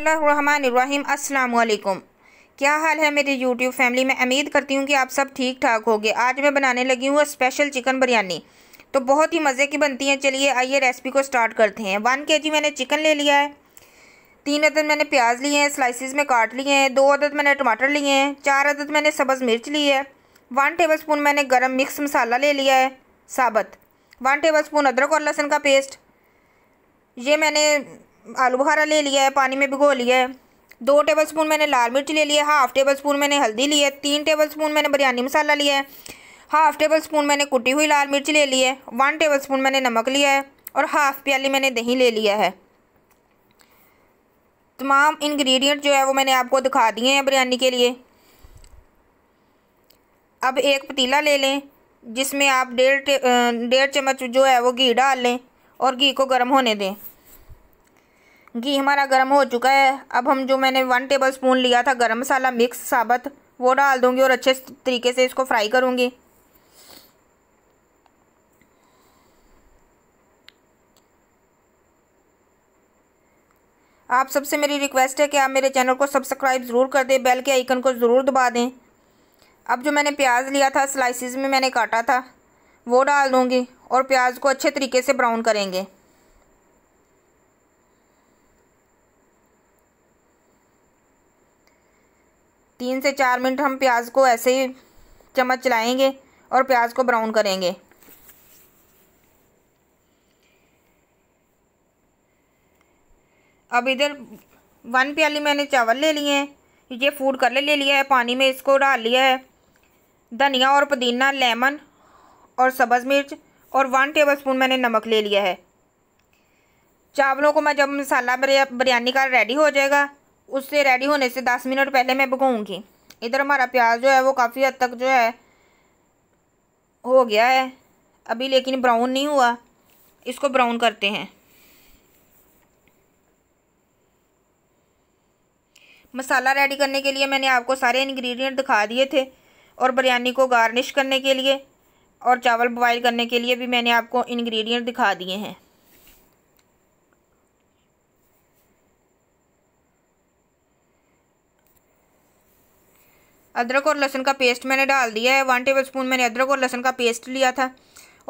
बसमीम अल्लाम क्या हाल है मेरी यूट्यूब फैमिली मैं उम्मीद करती हूँ कि आप सब ठीक ठाक होगे आज मैं बनाने लगी हूँ स्पेशल चिकन बिरयानी तो बहुत ही मज़े की बनती है चलिए आइए रेसिपी को स्टार्ट करते हैं वन के जी मैंने चिकन ले लिया है तीन अदद मैंने प्याज लिए हैं स्लाइसिस में काट लिए हैं दो अदद मैंने टमाटर लिए हैं चार अदद मैंने सब्ज़ मिर्च ली है वन टेबल स्पून मैंने गर्म मिक्स मसाला ले लिया है साबत वन टेबल स्पून अदरक और लहसुन का पेस्ट ये मैंने आलू बुखारा ले लिया है पानी में भिगो लिया है दो टेबल स्पून मैंने लाल मिर्च ले लिया हाफ़ टेबल स्पून मैंने हल्दी ली है तीन टेबल स्पून मैंने बिरयानी मसाला लिया है हाफ़ टेबल स्पून मैंने कुटी हुई लाल मिर्च ले ली है वन टेबल स्पून मैंने नमक लिया है और हाफ़ प्याली मैंने दही ले लिया है तमाम इंग्रेडिएंट जो है वो मैंने आपको दिखा दिए हैं बिरयानी के लिए अब एक पतीला ले लें जिसमें आप डेढ़ डेढ़ चम्मच जो है वो घी डाल लें और घी को गर्म होने दें घी हमारा गर्म हो चुका है अब हम जो मैंने वन टेबल स्पून लिया था गर्म मसाला मिक्स साबत वो डाल दूंगी और अच्छे तरीके से इसको फ्राई करूँगी आप सबसे मेरी रिक्वेस्ट है कि आप मेरे चैनल को सब्सक्राइब ज़रूर कर दें बेल के आइकन को ज़रूर दबा दें अब जो मैंने प्याज लिया था स्लाइसिस में मैंने काटा था वो डाल दूँगी और प्याज को अच्छे तरीके से ब्राउन करेंगे तीन से चार मिनट हम प्याज को ऐसे ही चम्मच चलाएंगे और प्याज को ब्राउन करेंगे अब इधर वन प्याली मैंने चावल ले लिए हैं ये फूड कलर ले लिया है पानी में इसको डाल लिया है धनिया और पुदीना लेमन और सब्ज़ मिर्च और वन टेबल स्पून मैंने नमक ले लिया है चावलों को मैं जब मसाला बिरयानी का रेडी हो जाएगा उससे रेडी होने से दस मिनट पहले मैं भगाऊँगी इधर हमारा प्याज जो है वो काफ़ी हद तक जो है हो गया है अभी लेकिन ब्राउन नहीं हुआ इसको ब्राउन करते हैं मसाला रेडी करने के लिए मैंने आपको सारे इंग्रेडिएंट दिखा दिए थे और बिरयानी को गार्निश करने के लिए और चावल बॉयल करने के लिए भी मैंने आपको इंग्रेडिएंट दिखा दिए हैं अदरक और लहसुन का पेस्ट मैंने डाल दिया है वन टेबल स्पून मैंने अदरक और लहसुन का पेस्ट लिया था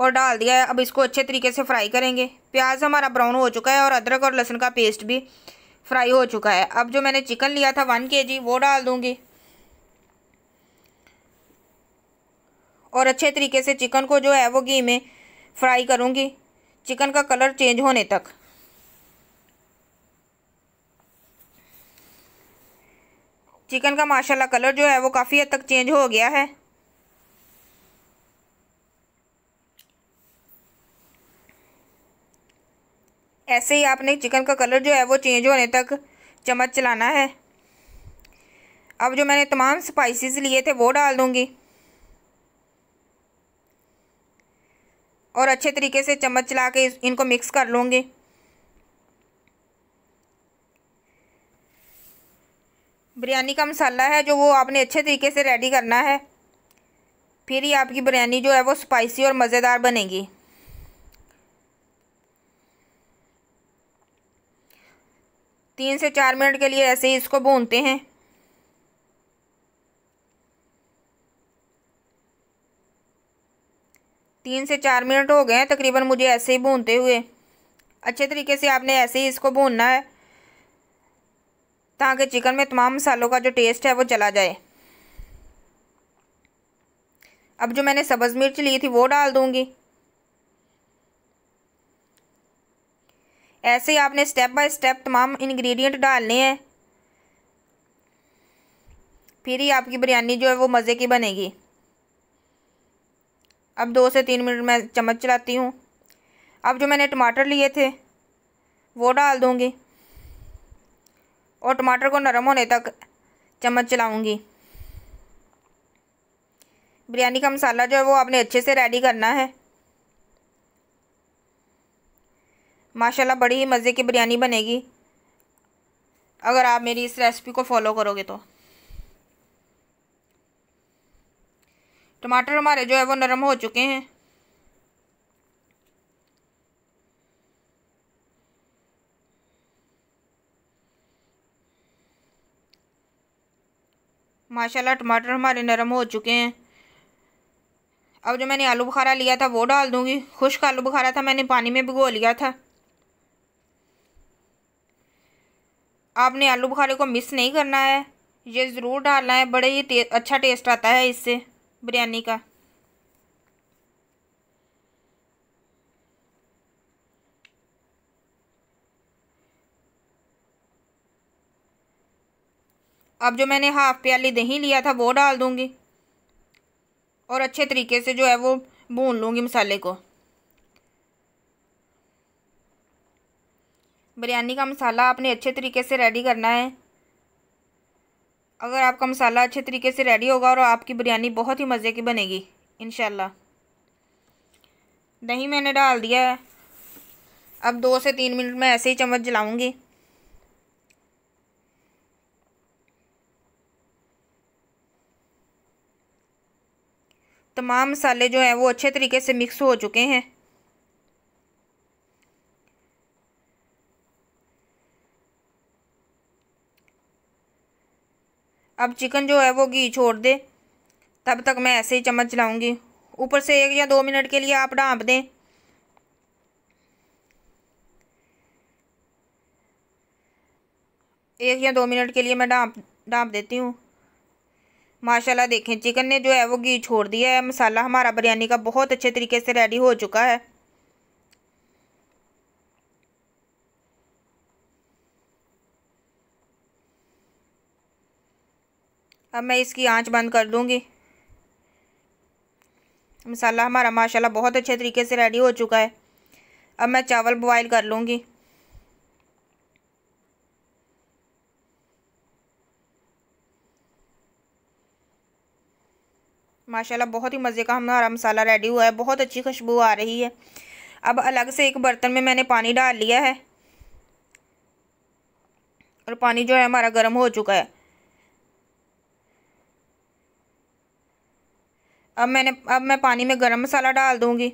और डाल दिया है अब इसको अच्छे तरीके से फ्राई करेंगे प्याज हमारा ब्राउन हो चुका है और अदरक और लहसुन का पेस्ट भी फ्राई हो चुका है अब जो मैंने चिकन लिया था वन के वो डाल दूँगी और अच्छे तरीके से चिकन को जो है वो घी में फ्राई करूँगी चिकन का कलर चेंज होने तक चिकन का माशाल्लाह कलर जो है वो काफ़ी हद तक चेंज हो गया है ऐसे ही आपने चिकन का कलर जो है वो चेंज होने तक चम्मच चलाना है अब जो मैंने तमाम स्पाइसेस लिए थे वो डाल दूँगी और अच्छे तरीके से चम्मच चला के इनको मिक्स कर लूँगी बिरयानी का मसाला है जो वो आपने अच्छे तरीके से रेडी करना है फिर ही आपकी बिरयानी जो है वो स्पाइसी और मज़ेदार बनेगी तीन से चार मिनट के लिए ऐसे ही इसको भूनते हैं तीन से चार मिनट हो गए हैं तकरीबन मुझे ऐसे ही भूनते हुए अच्छे तरीके से आपने ऐसे ही इसको भूनना है ताकि चिकन में तमाम मसालों का जो टेस्ट है वो चला जाए अब जो मैंने सब्ज़ मिर्च ली थी वो डाल दूँगी ऐसे ही आपने स्टेप बाय स्टेप तमाम इंग्रेडिएंट डालने हैं फिर ही आपकी बिरयानी जो है वो मज़े की बनेगी अब दो से तीन मिनट मैं चम्मच चलाती हूँ अब जो मैंने टमाटर लिए थे वो डाल दूँगी और टमाटर को नरम होने तक चम्मच चलाऊँगी बिरयानी का मसाला जो है वो आपने अच्छे से रेडी करना है माशाल्लाह बड़ी ही मज़े की बिरयानी बनेगी अगर आप मेरी इस रेसिपी को फॉलो करोगे तो टमाटर हमारे जो है वो नरम हो चुके हैं माशाल्लाह टमाटर हमारे नरम हो चुके हैं अब जो मैंने आलू बुखारा लिया था वो डाल दूँगी खुश्क आलू बुखारा था मैंने पानी में भिगो लिया था आपने आलू बुखारे को मिस नहीं करना है ये ज़रूर डालना है बड़े ही टे, अच्छा टेस्ट आता है इससे बिरयानी का अब जो मैंने हाफ प्याली दही लिया था वो डाल दूँगी और अच्छे तरीके से जो है वो भून लूँगी मसाले को बिरयानी का मसाला आपने अच्छे तरीके से रेडी करना है अगर आपका मसाला अच्छे तरीके से रेडी होगा और आपकी बिरयानी बहुत ही मज़े की बनेगी इन दही मैंने डाल दिया है अब दो से तीन मिनट में ऐसे ही चम्मच जलाऊंगी तमाम मसाले जो हैं वो अच्छे तरीके से मिक्स हो चुके हैं अब चिकन जो है वो घी छोड़ दे तब तक मैं ऐसे ही चम्मच चलाऊंगी ऊपर से एक या दो मिनट के लिए आप ढांप दें एक या दो मिनट के लिए मैं डाँप डाँप देती हूँ माशाल्लाह देखें चिकन ने जो है वो घी छोड़ दिया है मसाला हमारा बिरयानी का बहुत अच्छे तरीके से रेडी हो चुका है अब मैं इसकी आंच बंद कर दूंगी मसाला हमारा माशाल्लाह बहुत अच्छे तरीके से रेडी हो चुका है अब मैं चावल बॉयल कर लूँगी माशाल्लाह बहुत ही मज़े का हमारा मसाला रेडी हुआ है बहुत अच्छी खुशबू आ रही है अब अलग से एक बर्तन में मैंने पानी डाल लिया है और पानी जो है हमारा गर्म हो चुका है अब मैंने अब मैं पानी में गर्म मसाला डाल दूँगी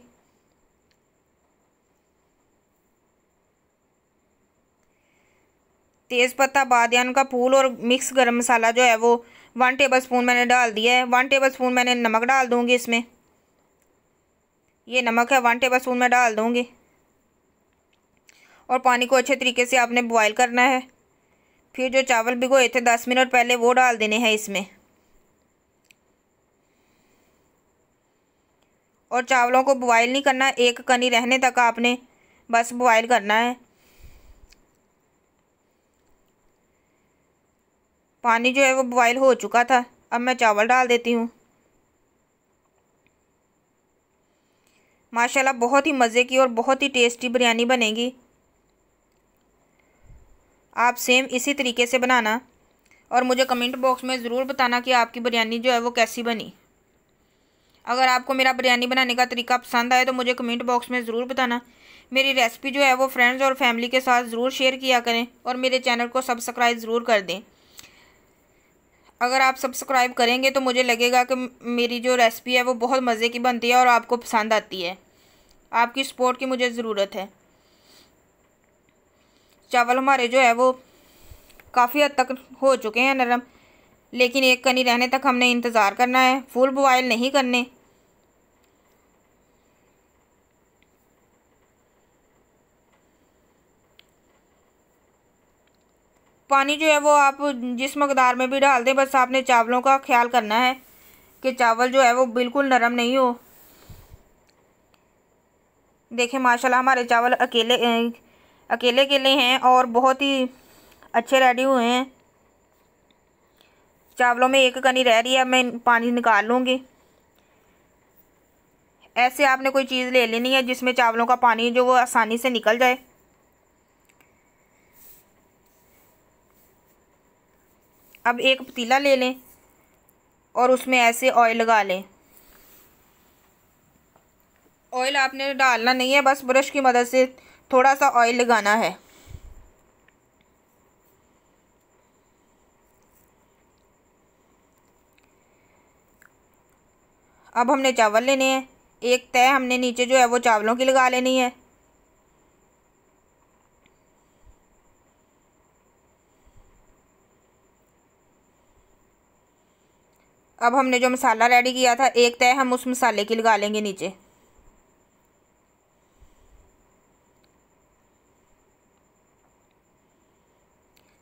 तेज़पत्ता बादन का फूल और मिक्स गरम मसाला जो है वो वन टेबल स्पून मैंने डाल दिया है वन टेबल स्पून मैंने नमक डाल दूँगी इसमें ये नमक है वन टेबल स्पून मैं डाल दूँगी और पानी को अच्छे तरीके से आपने बॉयल करना है फिर जो चावल भिगोए थे दस मिनट पहले वो डाल देने हैं इसमें और चावलों को बॉयल नहीं करना एक कनी रहने तक आपने बस बॉयल करना है पानी जो है वो बॉयल हो चुका था अब मैं चावल डाल देती हूँ माशाल्लाह बहुत ही मज़े की और बहुत ही टेस्टी बिरयानी बनेगी आप सेम इसी तरीके से बनाना और मुझे कमेंट बॉक्स में ज़रूर बताना कि आपकी बिरयानी जो है वो कैसी बनी अगर आपको मेरा बिरयानी बनाने का तरीका पसंद आए तो मुझे कमेंट बॉक्स में ज़रूर बताना मेरी रेसिपी जो है वो फ्रेंड्स और फैमिली के साथ ज़रूर शेयर किया करें और मेरे चैनल को सब्सक्राइब ज़रूर कर दें अगर आप सब्सक्राइब करेंगे तो मुझे लगेगा कि मेरी जो रेसिपी है वो बहुत मज़े की बनती है और आपको पसंद आती है आपकी सपोर्ट की मुझे ज़रूरत है चावल हमारे जो है वो काफ़ी हद तक हो चुके हैं नरम लेकिन एक कनी रहने तक हमने इंतज़ार करना है फुल बॉयल नहीं करने पानी जो है वो आप जिस मकदार में भी डाल दें बस आपने चावलों का ख्याल करना है कि चावल जो है वो बिल्कुल नरम नहीं हो देखें माशाल्लाह हमारे चावल अकेले अकेले अकेले हैं और बहुत ही अच्छे रेडी हुए हैं चावलों में एक कनी रह रही है मैं पानी निकाल लूँगी ऐसे आपने कोई चीज़ ले लेनी है जिसमें चावलों का पानी जो वो आसानी से निकल जाए अब एक पतीला ले लें और उसमें ऐसे ऑयल लगा लें ऑयल आपने डालना नहीं है बस ब्रश की मदद से थोड़ा सा ऑयल लगाना है अब हमने चावल लेने हैं एक तय हमने नीचे जो है वो चावलों की लगा लेनी है अब हमने जो मसाला रेडी किया था एक तय हम उस मसाले की लगा लेंगे नीचे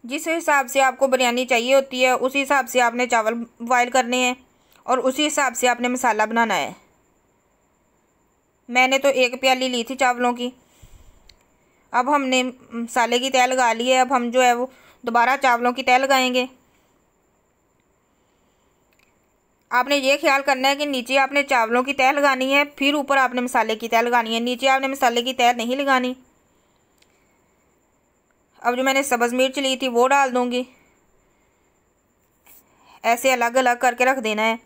जिस हिसाब से आपको बिरयानी चाहिए होती है उसी हिसाब से आपने चावल बॉयल करने हैं और उसी हिसाब से आपने मसाला बनाना है मैंने तो एक प्याली ली थी चावलों की अब हमने मसाले की तय लगा ली है अब हम जो है वो दोबारा चावलों की तय लगाएंगे आपने ये ख्याल करना है कि नीचे आपने चावलों की तह लगानी है फिर ऊपर आपने मसाले की तह लगानी है नीचे आपने मसाले की तह नहीं लगानी अब जो मैंने सब्ज़ मिर्च ली थी वो डाल दूँगी ऐसे अलग अलग करके रख देना है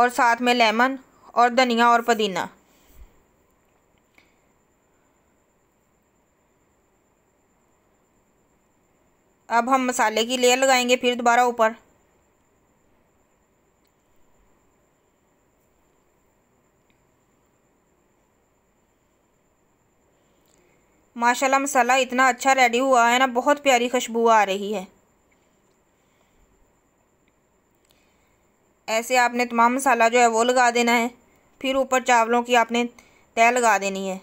और साथ में लेमन और धनिया और पुदीना अब हम मसाले की लेयर लगाएंगे फिर दोबारा ऊपर माशाल्लाह मसाला इतना अच्छा रेडी हुआ है ना बहुत प्यारी खुशबू आ रही है ऐसे आपने तमाम मसाला जो है वो लगा देना है फिर ऊपर चावलों की आपने तय लगा देनी है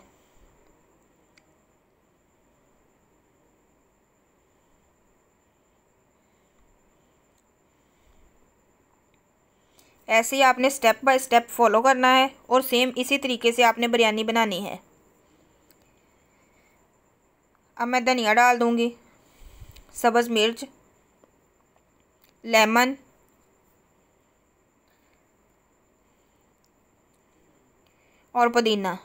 ऐसे ही आपने स्टेप बाय स्टेप फॉलो करना है और सेम इसी तरीके से आपने बिरयानी बनानी है अब मैं धनिया डाल दूँगी सब्ज़ मिर्च लेमन और पुदीना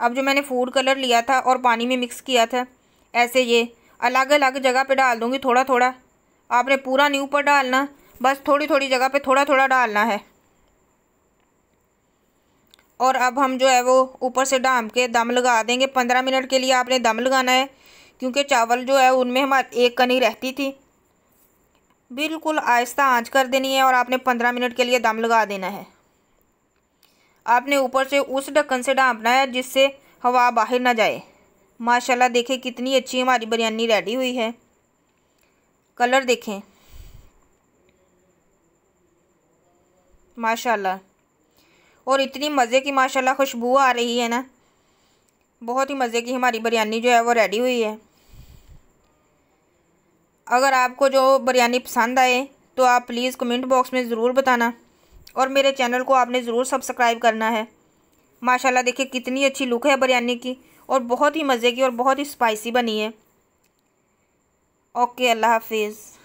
अब जो मैंने फूड कलर लिया था और पानी में मिक्स किया था ऐसे ये अलग अलग जगह पे डाल दूँगी थोड़ा थोड़ा आपने पूरा नहीं ऊपर डालना बस थोड़ी थोड़ी जगह पे थोड़ा थोड़ा डालना है और अब हम जो है वो ऊपर से डाम के दम लगा देंगे पंद्रह मिनट के लिए आपने दम लगाना है क्योंकि चावल जो है उनमें हमारी एक कनी रहती थी बिल्कुल आहिस्ता आंच कर देनी है और आपने पंद्रह मिनट के लिए दम लगा देना है आपने ऊपर से उस ढक्कन से ढांपना है जिससे हवा बाहर ना जाए माशाल्लाह देखें कितनी अच्छी हमारी बिरयानी रेडी हुई है कलर देखें माशाल्लाह और इतनी मज़े की माशाल्लाह खुशबू आ रही है ना बहुत ही मज़े की हमारी बिरयानी जो है वो रेडी हुई है अगर आपको जो बिरयानी पसंद आए तो आप प्लीज़ कमेंट बॉक्स में ज़रूर बताना और मेरे चैनल को आपने ज़रूर सब्सक्राइब करना है माशाल्लाह देखिए कितनी अच्छी लुक है बिरयानी की और बहुत ही मज़े की और बहुत ही स्पाइसी बनी है ओके अल्लाह हाफिज़